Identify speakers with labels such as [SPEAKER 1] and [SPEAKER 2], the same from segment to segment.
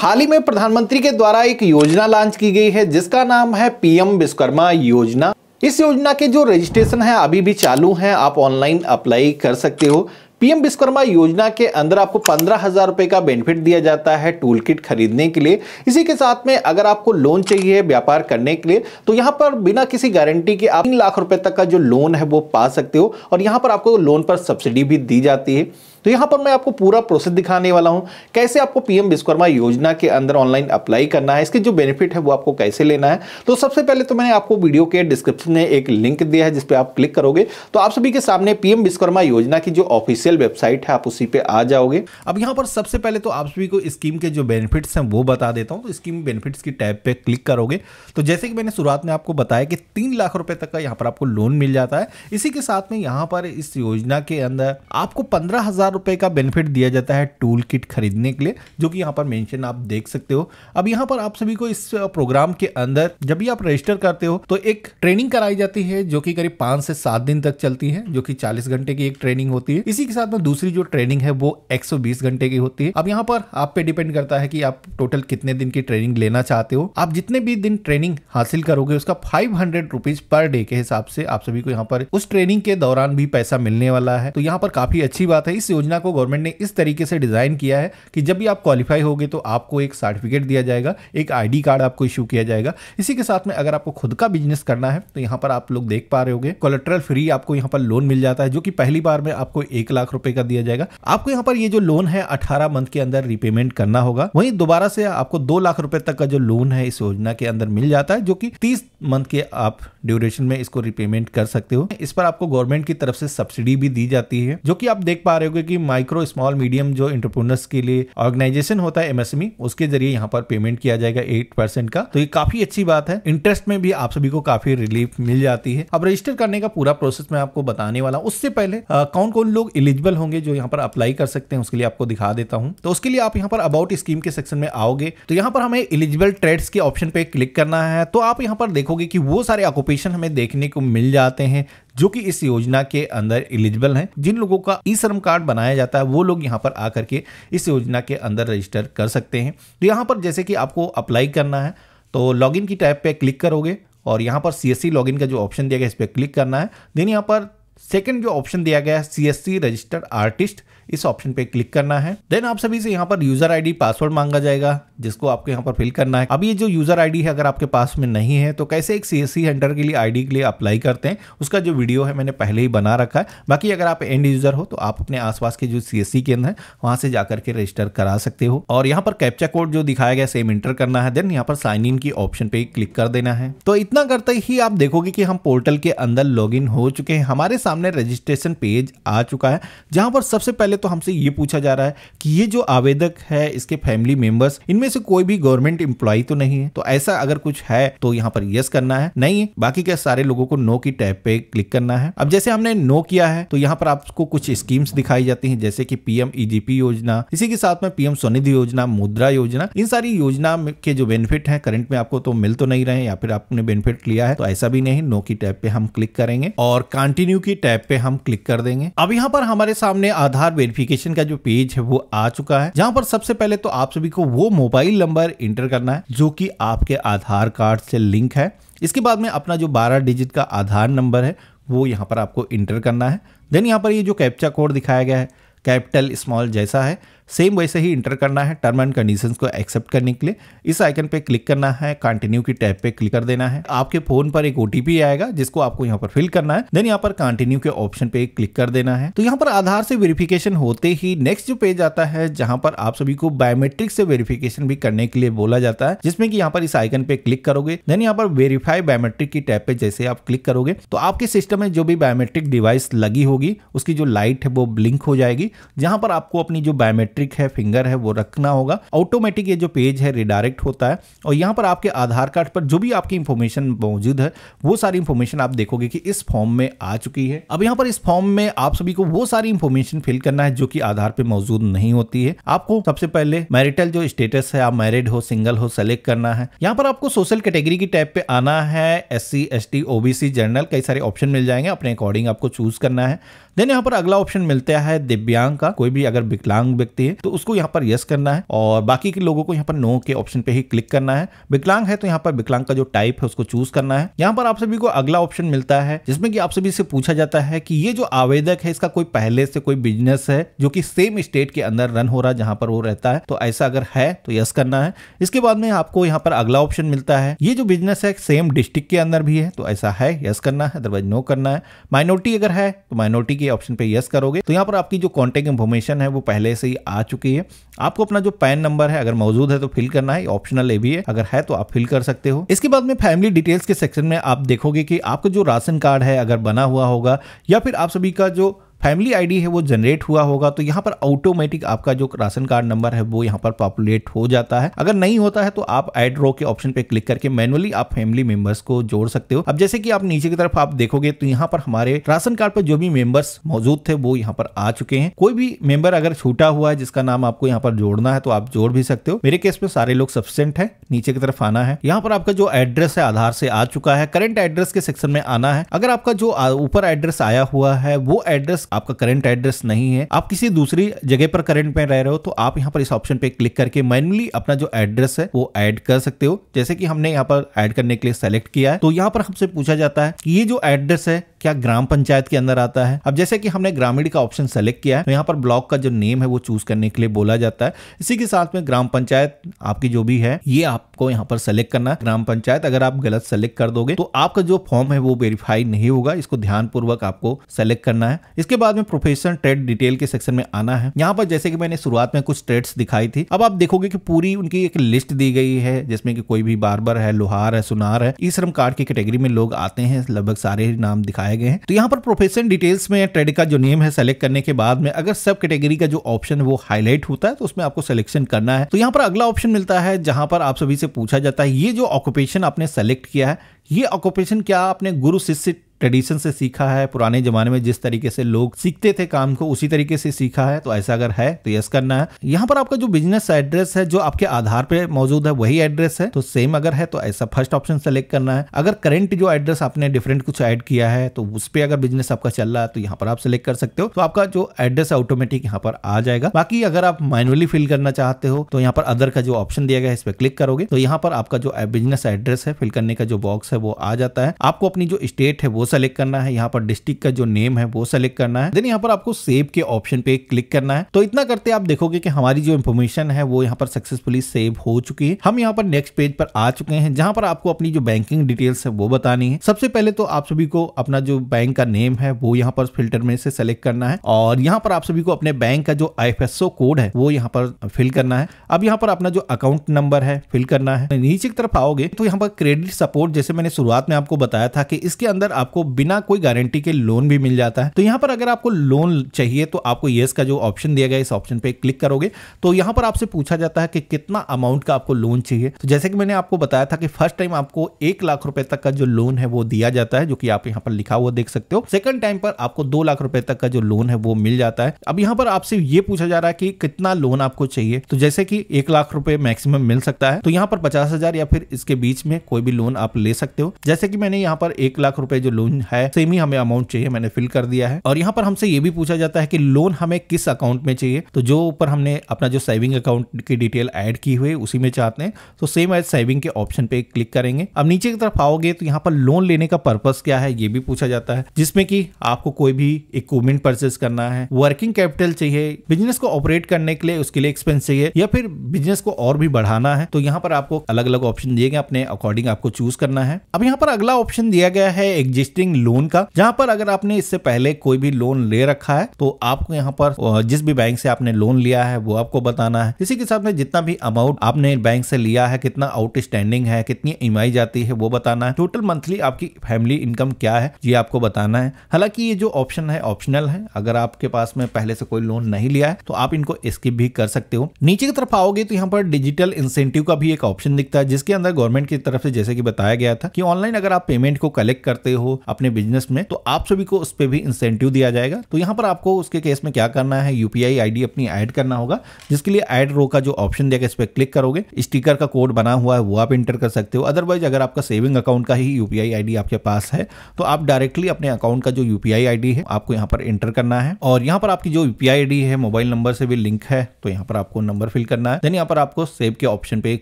[SPEAKER 1] हाल ही में प्रधानमंत्री के द्वारा एक योजना लॉन्च की गई है जिसका नाम है पीएम विश्वकर्मा योजना इस योजना के जो रजिस्ट्रेशन है अभी भी चालू है आप ऑनलाइन अप्लाई कर सकते हो पीएम विश्वकर्मा योजना के अंदर आपको पंद्रह हज़ार रुपए का बेनिफिट दिया जाता है टूल किट खरीदने के लिए इसी के साथ में अगर आपको लोन चाहिए व्यापार करने के लिए तो यहाँ पर बिना किसी गारंटी के आप तीन लाख रुपए तक का जो लोन है वो पा सकते हो और यहाँ पर आपको लोन पर सब्सिडी भी दी जाती है तो यहां पर मैं आपको पूरा प्रोसेस दिखाने वाला हूं कैसे आपको पीएम विश्वकर्मा योजना के अंदर ऑनलाइन अप्लाई करना है इसके जो बेनिफिट है वो आपको कैसे लेना है तो सबसे पहले तो मैंने आपको वीडियो के डिस्क्रिप्शन में एक लिंक दिया है जिसपे आप क्लिक करोगे तो आप सभी के सामने पीएम विश्वकर्मा योजना की जो ऑफिशियल वेबसाइट है आप उसी पर आ जाओगे अब यहां पर सबसे पहले तो आप सभी को स्कीम के जो बेनिफिट है वो बता देता हूँ तो स्कीम बेनिफिट की टैब पर क्लिक करोगे तो जैसे कि मैंने शुरुआत में आपको बताया कि तीन लाख रुपए तक का यहाँ पर आपको लोन मिल जाता है इसी के साथ में यहाँ पर इस योजना के अंदर आपको पंद्रह हज़ार रुपये का बेनिफिट दिया जाता है टूल किट खरीदने के लिए जो कि यहाँ पर मेंशन आप देख सकते हो अब यहाँ पर आप सभी को इस प्रोग्राम के अंदर जब भी आप रजिस्टर करते हो तो एक ट्रेनिंग कराई जाती है जो कि करीब पाँच से सात दिन तक चलती है जो कि चालीस घंटे की एक ट्रेनिंग होती है इसी के साथ में दूसरी जो ट्रेनिंग है वो एक घंटे की होती है अब यहाँ पर आप पे डिपेंड करता है कि आप टोटल कितने दिन की ट्रेनिंग लेना चाहते हो आप जितने भी दिन ट्रेनिंग हासिल करोगे उसका फाइव हंड्रेड पर डे के हिसाब से आप सभी को यहाँ पर उस ट्रेनिंग के दौरान भी पैसा मिलने वाला है तो यहाँ पर काफी अच्छी बात है इस योजना को गवर्नमेंट ने इस तरीके से डिज़ाइन किया है कि जब भी आप क्वालिफाई होगे तो आपको एक सर्टिफिकेट दिया जाएगा एक आईडी कार्ड आपको इशू किया जाएगा इसी के साथ में अगर आपको खुद का बिजनेस करना है तो यहाँ पर आप लोग देख पा रहे होंगे कोलेट्रल फ्री आपको यहाँ पर लोन मिल जाता है जो कि पहली बार में आपको एक लाख रुपए का दिया जाएगा आपको यहाँ पर ये जो लोन है अठारह मंथ के अंदर रिपेमेंट करना होगा वहीं दोबारा से आपको दो लाख रुपए तक का जो लोन है इस योजना के अंदर मिल जाता है जो कि तीस मंथ के आप ड्यूरेशन में इसको रिपेमेंट कर सकते हो इस पर आपको गवर्नमेंट की तरफ से सब्सिडी भी दी जाती है जो कि आप देख पा रहे हो कि माइक्रो स्मॉल मीडियम जो इंटरप्रोनर्स के लिए ऑर्गेनाइजेशन होता है एमएसएमई e, उसके जरिए यहाँ पर पेमेंट किया जाएगा एट परसेंट का तो ये काफी अच्छी बात है इंटरेस्ट में भी आप सभी को काफी रिलीफ मिल जाती है अब रजिस्टर करने का पूरा प्रोसेस मैं आपको बताने वाला हूँ उससे पहले आ, कौन कौन लोग इलिजिबल होंगे जो यहाँ पर अप्लाई कर सकते हैं उसके लिए आपको दिखा देता हूँ तो उसके लिए आप यहाँ पर अबाउट स्कीम के सेक्शन में आओगे तो यहाँ पर हमें इलिजिबल ट्रेड्स के ऑप्शन पे क्लिक करना है तो आप यहाँ पर देखोगे कि वो सारे ऑक्यूपेशन हमें देखने को मिल जाते हैं जो कि इस योजना के अंदर एलिजिबल हैं जिन लोगों का ई श्रम कार्ड बनाया जाता है वो लोग यहाँ पर आकर के इस योजना के अंदर रजिस्टर कर सकते हैं तो यहाँ पर जैसे कि आपको अप्लाई करना है तो लॉगिन की टैब पे क्लिक करोगे और यहाँ पर सी एस e का जो ऑप्शन दिया गया इस पर क्लिक करना है देन यहाँ पर सेकेंड जो ऑप्शन दिया गया है सी रजिस्टर्ड आर्टिस्ट इस ऑप्शन पे क्लिक करना है देन आप सभी से यहाँ पर यूजर आईडी पासवर्ड मांगा जाएगा जिसको आपको यहाँ पर फिल करना है अब ये जो यूजर आईडी है अगर आपके पास में नहीं है तो कैसे एक सी एस सी हंटर के लिए आईडी के लिए अप्लाई करते हैं उसका जो वीडियो है मैंने पहले ही बना रखा है बाकी अगर आप एंड यूजर हो तो आप अपने आसपास के जो सी एस सी केंद्र है वहाँ से जाकर के रजिस्टर करा सकते हो और यहाँ पर कैप्चा कोड जो दिखाया गया सेम इंटर करना है देन यहाँ पर साइन इन की ऑप्शन पे क्लिक कर देना है तो इतना करते ही आप देखोगे कि हम पोर्टल के अंदर लॉग हो चुके हैं हमारे साथ सामने रजिस्ट्रेशन पेज आ चुका है जहां पर सबसे पहले तो हमसे ये पूछा जा रहा है कि ये जो आवेदक है इसके फैमिली मेंबर्स इनमें से कोई भी गवर्नमेंट इंप्लॉय तो नहीं है तो ऐसा अगर कुछ है तो यहाँ पर यस करना है नहीं है बाकी क्या सारे लोगों को नो की टैब पे क्लिक करना है अब जैसे हमने नो किया है तो यहाँ पर आपको कुछ स्कीम्स दिखाई जाती है जैसे की पीएम ईजीपी योजना इसी के साथ में पीएम स्वनिधि योजना मुद्रा योजना इन सारी योजना के जो बेनिफिट है करंट में आपको तो मिल तो नहीं रहे या फिर आपने बेनिफिट लिया है तो ऐसा भी नहीं नो की टैब पे हम क्लिक करेंगे और कंटिन्यू की टैब पे हम क्लिक कर देंगे अब यहाँ पर हमारे सामने आधार वेरिफिकेशन का जो पेज है वो आ चुका है जहाँ पर सबसे पहले तो आप सभी को वो मोबाइल नंबर इंटर करना है जो की आपके आधार कार्ड से लिंक है इसके बाद में अपना जो 12 डिजिट का आधार नंबर है वो यहाँ पर आपको इंटर करना है देन यहाँ पर ये जो कैप्चा कोड दिखाया गया है कैपिटल स्मॉल जैसा है सेम वैसे ही इंटर करना है टर्म एंड कंडीशंस को एक्सेप्ट करने के लिए इस आइकन पे क्लिक करना है कंटिन्यू की टैब पे क्लिक कर देना है आपके फोन पर एक ओटीपी आएगा जिसको आपको यहाँ पर फिल करना है देन यहाँ पर कंटिन्यू के ऑप्शन पे क्लिक कर देना है तो यहाँ पर आधार से वेरिफिकेशन होते ही नेक्स्ट जो पेज आता है जहाँ पर आप सभी को बायोमेट्रिक से वेरिफिकेशन भी करने के लिए बोला जाता है जिसमें कि यहाँ पर इस आइकन पे क्लिक करोगे देन यहाँ पर वेरीफाई बायोमेट्रिक की टैब पे जैसे आप क्लिक करोगे तो आपके सिस्टम में जो भी बायोमेट्रिक डिवाइस लगी होगी उसकी जो लाइट है वो ब्लिंक हो जाएगी जहाँ पर आपको अपनी जो बायोमेट्रिक मैट्रिक है फिंगर है वो रखना होगा ऑटोमेटिक ये जो पेज है रिडायरेक्ट होता है और यहाँ पर आपके आधार कार्ड पर जो भी आपकी इंफॉर्मेशन मौजूद है वो सारी इंफॉर्मेशन आप देखोगे कि इस फॉर्म में आ चुकी है अब यहाँ पर इस फॉर्म में आप सभी को वो सारी इंफॉर्मेशन फिल करना है जो कि आधार पर मौजूद नहीं होती है आपको सबसे पहले मैरिटल जो स्टेटस है आप मैरिड हो सिंगल हो सेलेक्ट करना है यहाँ पर आपको सोशल कैटेगरी की टैब पे आना है S C S T OBC general कई सारे ऑप्शन मिल जाएंगे अपने अकॉर्डिंग आपको चूज करना है देन यहाँ पर अगला ऑप्शन मिलता है दिव्यांग का कोई भी अगर विकलांग व्यक्ति है तो उसको यहाँ पर यस करना है और बाकी के लोगों को यहाँ पर नो के ऑप्शन पे ही क्लिक करना है विकलांग है तो यहाँ पर विकलांग का जो टाइप है उसको चूज करना है यहाँ पर आप सभी को अगला ऑप्शन मिलता है जिसमें कि आप सभी से पूछा जाता है कि ये जो आवेदक है इसका कोई पहले से कोई बिजनेस है जो कि सेम स्टेट के अंदर रन हो रहा है जहां पर वो रहता है तो ऐसा अगर है तो यस करना है इसके बाद में आपको यहाँ पर अगला ऑप्शन मिलता है ये जो बिजनेस है सेम डिस्ट्रिक्ट के अंदर भी है तो ऐसा है यस करना है अदरवाइज नो करना है माइनॉरिटी अगर है तो माइनॉरिटी के ऑप्शन पे यस करोगे तो यहाँ पर आपकी जो कॉन्टेक्ट इन्फॉर्मेशन है वो पहले से ही आ चुकी है आपको अपना जो पैन नंबर है अगर मौजूद है तो फिल करना है ऑप्शनल ए भी है अगर है तो आप फिल कर सकते हो इसके बाद में फैमिली डिटेल्स के सेक्शन में आप देखोगे कि आपका जो राशन कार्ड है अगर बना हुआ होगा या फिर आप सभी का जो फैमिली आईडी है वो जनरेट हुआ होगा तो यहाँ पर ऑटोमेटिक आपका जो राशन कार्ड नंबर है वो यहाँ पर पॉपुलेट हो जाता है अगर नहीं होता है तो आप एड रो के ऑप्शन पे क्लिक करके मैनुअली आप फैमिली मेंबर्स को जोड़ सकते हो अब जैसे कि आप नीचे की तरफ आप देखोगे तो यहाँ पर हमारे राशन कार्ड पर जो भी मेंबर्स मौजूद थे वो यहाँ पर आ चुके हैं कोई भी मेंबर अगर छूटा हुआ है जिसका नाम आपको यहाँ पर जोड़ना है तो आप जोड़ भी सकते हो मेरे केस में सारे लोग सब्सेंट है नीचे की तरफ आना है यहाँ पर आपका जो एड्रेस है आधार से आ चुका है करंट एड्रेस के सेक्शन में आना है अगर आपका जो ऊपर एड्रेस आया हुआ है वो एड्रेस आपका करंट एड्रेस नहीं है आप किसी दूसरी जगह पर करंट में रह रहे हो तो आप यहाँ पर इस ऑप्शन पे क्लिक करके मैनुअली अपना जो एड्रेस है वो एड कर सकते हो जैसे कि हमने यहाँ पर एड करने के लिए सेलेक्ट किया है तो यहाँ पर हमसे पूछा जाता है कि ये जो एड्रेस है क्या ग्राम पंचायत के अंदर आता है अब जैसे कि हमने ग्रामीण का ऑप्शन सेलेक्ट किया है तो यहाँ पर ब्लॉक का जो नेम है वो चूज करने के लिए बोला जाता है इसी के साथ में ग्राम पंचायत आपकी जो भी है ये आपको यहाँ पर सेलेक्ट करना है ग्राम पंचायत अगर आप गलत सेलेक्ट कर दोगे तो आपका जो फॉर्म है वो वेरीफाई नहीं होगा इसको ध्यानपूर्वक आपको सेलेक्ट करना है इसके बाद में प्रोफेशनल ट्रेड डिटेल के सेक्शन में आना है यहाँ पर जैसे कि मैंने शुरुआत में कुछ ट्रेड्स दिखाई थी अब आप देखोगे कि पूरी उनकी एक लिस्ट दी गई है जिसमें कि कोई भी बार्बर है लोहार है सुनार है ई श्रम कार्ड की कैटेगरी में लोग आते हैं लगभग सारे नाम दिखाए गए हैं तो यहाँ पर प्रोफेशन डिटेल्स में ट्रेड का जो नेम है सेलेक्ट करने के बाद में अगर सब कैटेगरी का जो ऑप्शन वो हाईलाइट होता है तो उसमें आपको सिलेक्शन करना है तो यहाँ पर अगला ऑप्शन मिलता है जहां पर आप सभी से पूछा जाता है ये जो ऑक्यूपेशन आपने सेलेक्ट किया है ये ऑक्यूपेशन क्या आपने गुरु शिष्य ट्रेडिशन से सीखा है पुराने जमाने में जिस तरीके से लोग सीखते थे काम को उसी तरीके से सीखा है तो ऐसा अगर है तो यस करना है यहाँ पर आपका जो बिजनेस एड्रेस है जो आपके आधार पे मौजूद है वही एड्रेस है तो सेम अगर है तो ऐसा फर्स्ट ऑप्शन सेलेक्ट करना है अगर करेंट जो एड्रेस आपने डिफरेंट कुछ ऐड किया है तो उस पर अगर बिजनेस आपका चल रहा है तो यहाँ पर आप सेलेक्ट कर सकते हो तो आपका जो एड्रेस है ऑटोमेटिक यहाँ पर आ जाएगा बाकी अगर आप मैनुअली फिल करना चाहते हो तो यहाँ पर अदर का जो ऑप्शन दिया गया है इस पर क्लिक करोगे तो यहाँ पर आपका जो बिजनेस एड्रेस है फिल करने का जो बॉक्स है वो आ जाता है आपको अपनी जो स्टेट है वो सेलेक्ट करना है यहाँ पर डिस्ट्रिक्ट का जो नेम है वो सेलेक्ट करना है देन यहाँ पर आपको सेव के ऑप्शन पे क्लिक करना है तो इतना करते आप देखोगे कि हमारी जो इन्फॉर्मेशन है वो यहाँ पर सक्सेसफुली सेव हो चुकी है हम यहाँ पर नेक्स्ट पेज पर आ चुके हैं जहाँ पर आपको अपनी जो बैंकिंग डिटेल्स है वो बतानी है सबसे पहले तो आप सभी को अपना जो बैंक का नेम है वो यहाँ पर फिल्टर में से सेलेक्ट करना है और यहाँ पर आप सभी को अपने बैंक का जो आई कोड है वो यहाँ पर फिल करना है अब यहाँ पर अपना जो अकाउंट नंबर है फिल करना है नीचे की तरफ आओगे तो यहाँ पर क्रेडिट सपोर्ट जैसे मैंने शुरुआत में आपको बताया था कि इसके अंदर आपको आपको बिना कोई गारंटी के लोन भी मिल जाता है तो यहां पर अगर आपको लोन चाहिए तो आपको येस का जो ऑप्शन दिया गया इस ऑप्शन पे क्लिक करोगे तो यहां पर आपसे पूछा जाता है कि कितना अमाउंट का आपको लोन चाहिए तो जैसे कि मैंने आपको बताया था कि फर्स्ट टाइम आपको एक लाख रुपए तक का जो लोन है वो दिया जाता है जो कि आप यहां पर लिखा हुआ देख सकते हो सेकंड टाइम पर आपको दो लाख रुपए तक का जो लोन है वो मिल जाता है अब यहां पर आपसे ये पूछा जा रहा है कि कितना लोन आपको चाहिए तो जैसे कि एक लाख रुपए मैक्सिमम मिल सकता है तो यहां पर पचास या फिर इसके बीच में कोई भी लोन आप ले सकते हो जैसे कि मैंने यहां पर एक लाख रुपए जो लोन लोन है सेम ही हमें अमाउंट चाहिए मैंने फिल कर दिया है और यहाँ पर हमसे ये भी पूछा जाता है कि लोन हमें किस अकाउंट में चाहिए तो जो ऊपर हमने अपना जो सेविंग अकाउंट की डिटेल ऐड की हुई उसी में चाहते हैं तो सेम एज सेविंग के ऑप्शन पे क्लिक करेंगे अब नीचे की तरफ आओगे तो यहाँ पर लोन लेने का पर्पज क्या है ये भी पूछा जाता है जिसमें कि आपको कोई भी इक्विपमेंट परचेज करना है वर्किंग कैपिटल चाहिए बिजनेस को ऑपरेट करने के लिए उसके लिए एक्सपेंस चाहिए या फिर बिजनेस को और भी बढ़ाना है तो यहाँ पर आपको अलग अलग ऑप्शन दिए गए अपने अकॉर्डिंग आपको चूज करना है अब यहाँ पर अगला ऑप्शन दिया गया है एग्जिस्ट एग्जिस्टिंग लोन का जहां पर अगर आपने इससे पहले कोई भी लोन ले रखा है तो आपको यहाँ पर जिस भी बैंक से आपने लोन लिया है वो आपको बताना है इसी के साथ में जितना भी अमाउंट आपने बैंक से लिया है कितना आउटस्टैंडिंग है कितनी ई e जाती है वो बताना है टोटल मंथली आपकी फैमिली इनकम क्या है ये आपको बताना है हालांकि ये जो ऑप्शन है ऑप्शनल है अगर आपके पास में पहले से कोई लोन नहीं लिया है तो आप इनको स्किप भी कर सकते हो नीचे की तरफ आओगे तो यहाँ पर डिजिटल इंसेंटिव का भी एक ऑप्शन दिखता है जिसके अंदर गवर्नमेंट की तरफ से जैसे कि बताया गया था कि ऑनलाइन अगर आप पेमेंट को कलेक्ट करते हो अपने बिजनेस में तो आप सभी को उस पर भी इंसेंटिव दिया जाएगा तो यहाँ पर आपको उसके केस में क्या करना है यूपीआई आईडी अपनी ऐड करना होगा जिसके लिए ऐड रो का जो ऑप्शन देगा इस पर क्लिक करोगे स्टिकर का कोड बना हुआ है वो आप इंटर कर सकते हो अदरवाइज अगर आपका सेविंग अकाउंट का ही यूपीआई आईडी आपके पास है तो आप डायरेक्टली अपने अकाउंट का जो यूपीआई आईडी है आपको यहाँ पर इंटर करना है और यहाँ पर आपकी जो यूपीआई आईडी है मोबाइल नंबर से भी लिंक है तो यहाँ पर आपको नंबर फिल करना है देन यहाँ पर आपको सेव के ऑप्शन पे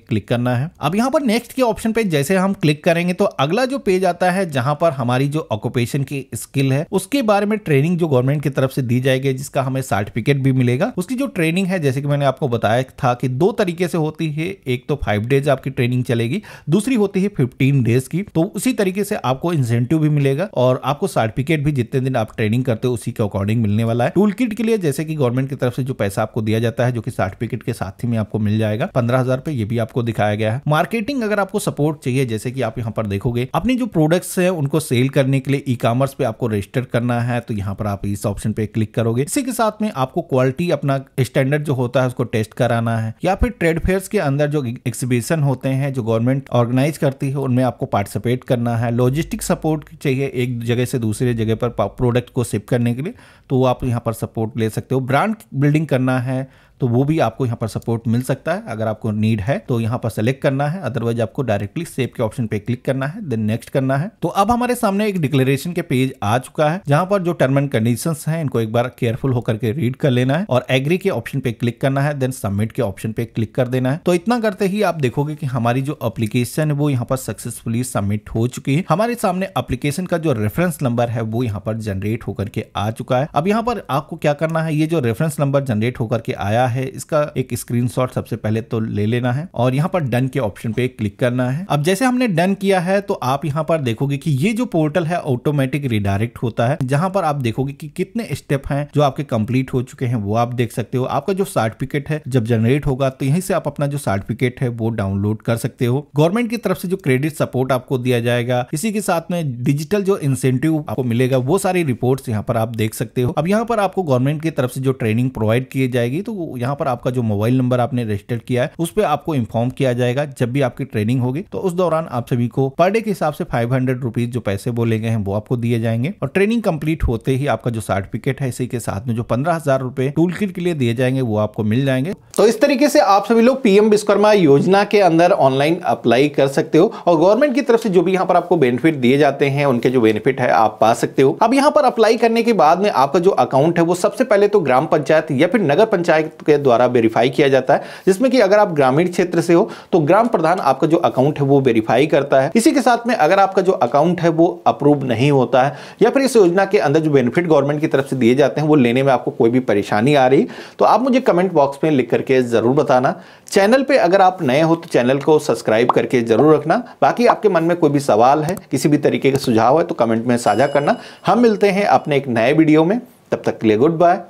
[SPEAKER 1] क्लिक करना है अब यहाँ पर नेक्स्ट के ऑप्शन पे जैसे हम क्लिक करेंगे तो अगला जो पेज आता है जहां पर हमारी हमारी जो ऑक्यूपेशन की स्किल है उसके बारे में ट्रेनिंग जो गवर्नमेंट की तरफ से दी जाएगी जिसका हमें सर्टिफिकेट भी मिलेगा उसकी जो ट्रेनिंग है जैसे कि मैंने आपको बताया था कि दो तरीके से होती है एक तो फाइव डेज आपकी ट्रेनिंग चलेगी दूसरी होती है फिफ्टीन डेज की तो उसी तरीके से आपको इंसेंटिव भी मिलेगा और आपको सर्टिफिकेट भी जितने दिन आप ट्रेनिंग करते हो उसी के अकॉर्डिंग मिलने वाला है टूल के लिए जैसे कि गवर्नमेंट की तरफ से जो पैसा आपको दिया जाता है जो कि सर्टिफिकेट के साथ ही में आपको मिल जाएगा पंद्रह हजार पे ये भी आपको दिखाया गया है मार्केटिंग अगर आपको सपोर्ट चाहिए जैसे कि आप यहाँ पर देखोगे अपनी जो प्रोडक्ट्स है उनको सेल करने के लिए ई कॉमर्स पे आपको रजिस्टर करना है तो यहाँ पर आप इस ऑप्शन पे क्लिक करोगे इसी के साथ में आपको क्वालिटी अपना स्टैंडर्ड जो होता है उसको टेस्ट कराना है या फिर ट्रेड फेयर्स के अंदर जो एग्जीबिशन होते हैं जो गवर्नमेंट ऑर्गेनाइज करती है उनमें आपको पार्टिसिपेट करना है लॉजिस्टिक सपोर्ट चाहिए एक जगह से दूसरे जगह पर प्रोडक्ट को सिप करने के लिए तो आप यहाँ पर सपोर्ट ले सकते हो ब्रांड बिल्डिंग करना है तो वो भी आपको यहाँ पर सपोर्ट मिल सकता है अगर आपको नीड है तो यहाँ पर सेलेक्ट करना है अदरवाइज आपको डायरेक्टली सेव के ऑप्शन पे क्लिक करना है देन नेक्स्ट करना है तो अब हमारे सामने एक डिक्लेरेशन के पेज आ चुका है जहां पर जो टर्म एंड कंडीशन है इनको एक बार केयरफुल होकर के रीड कर लेना है और एग्री के ऑप्शन पे क्लिक करना है देन सबमिट के ऑप्शन पे क्लिक कर देना है तो इतना करते ही आप देखोगे की हमारी जो अप्लीकेशन है वो यहाँ पर सक्सेसफुली सबमिट हो चुकी है हमारे सामने अप्लीकेशन का जो रेफरेंस नंबर है वो यहाँ पर जनरेट होकर के आ चुका है अब यहाँ पर आपको क्या करना है ये जो रेफरेंस नंबर जनरेट होकर के आया क्या है इसका एक स्क्रीन सबसे पहले तो ले लेना है और यहाँ पर डन के ऑप्शन पे क्लिक करना है अब जैसे हमने डन किया है तो आप यहाँ पर देखोगे कि ये जो पोर्टल है ऑटोमेटिक रिडायरेक्ट होता है जहां पर आप देखोगे कि कितने स्टेप हैं जो आपके कंप्लीट हो चुके हैं वो आप देख सकते हो आपका जो सर्टिफिकेट है जब जनरेट होगा तो यहीं से आप अपना जो सर्टिफिकेट है वो डाउनलोड कर सकते हो गवर्नमेंट की तरफ से जो क्रेडिट सपोर्ट आपको दिया जाएगा इसी के साथ में डिजिटल जो इंसेंटिव आपको मिलेगा वो सारी रिपोर्ट्स यहाँ पर आप देख सकते हो अब यहाँ पर आपको गवर्नमेंट की तरफ से जो ट्रेनिंग प्रोवाइड की जाएगी तो यहाँ पर आपका जो मोबाइल नंबर आपने रजिस्टर्ड किया है उस पर आपको इन्फॉर्म किया जाएगा जब भी आपकी ट्रेनिंग होगी तो उस दौरान आप सभी को पर डे के हिसाब से फाइव हंड्रेड रुपीज जो पैसे बोले गए हैं वो आपको दिए जाएंगे और ट्रेनिंग कंप्लीट होते ही आपका जो सर्टिफिकेट है इसी के साथ में जो पंद्रह हजार रुपए टूल किट के लिए दिए जाएंगे वो आपको मिल जाएंगे तो इस तरीके से आप सभी लोग पीएम विश्वकर्मा योजना के अंदर ऑनलाइन अप्लाई कर सकते हो और गवर्नमेंट की तरफ से जो भी यहाँ पर आपको बेनिफिट दिए जाते हैं उनके जो बेनिफिट है आप पा सकते हो अब यहाँ पर अप्लाई करने के बाद में आपका जो अकाउंट है वो सबसे पहले तो ग्राम पंचायत या फिर नगर पंचायत के द्वारा वेरीफाई किया जाता है जिसमें कि अगर आप ग्रामीण क्षेत्र से हो तो ग्राम प्रधान आपका जो अकाउंट है वो वेरीफाई करता है इसी के साथ में अगर आपका जो अकाउंट है वो अप्रूव नहीं होता है या फिर इस योजना के अंदर जो बेनिफिट गवर्नमेंट की तरफ से दिए जाते हैं वो लेने में आपको कोई भी परेशानी आ रही तो आप मुझे कमेंट बॉक्स में लिख करके ज़रूर बताना चैनल पर अगर आप नए हो तो चैनल को सब्सक्राइब करके ज़रूर रखना बाकी आपके मन में कोई भी सवाल है किसी भी तरीके का सुझाव है तो कमेंट में साझा करना हम मिलते हैं अपने एक नए वीडियो में तब तक के लिए गुड बाय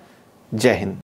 [SPEAKER 1] जय हिंद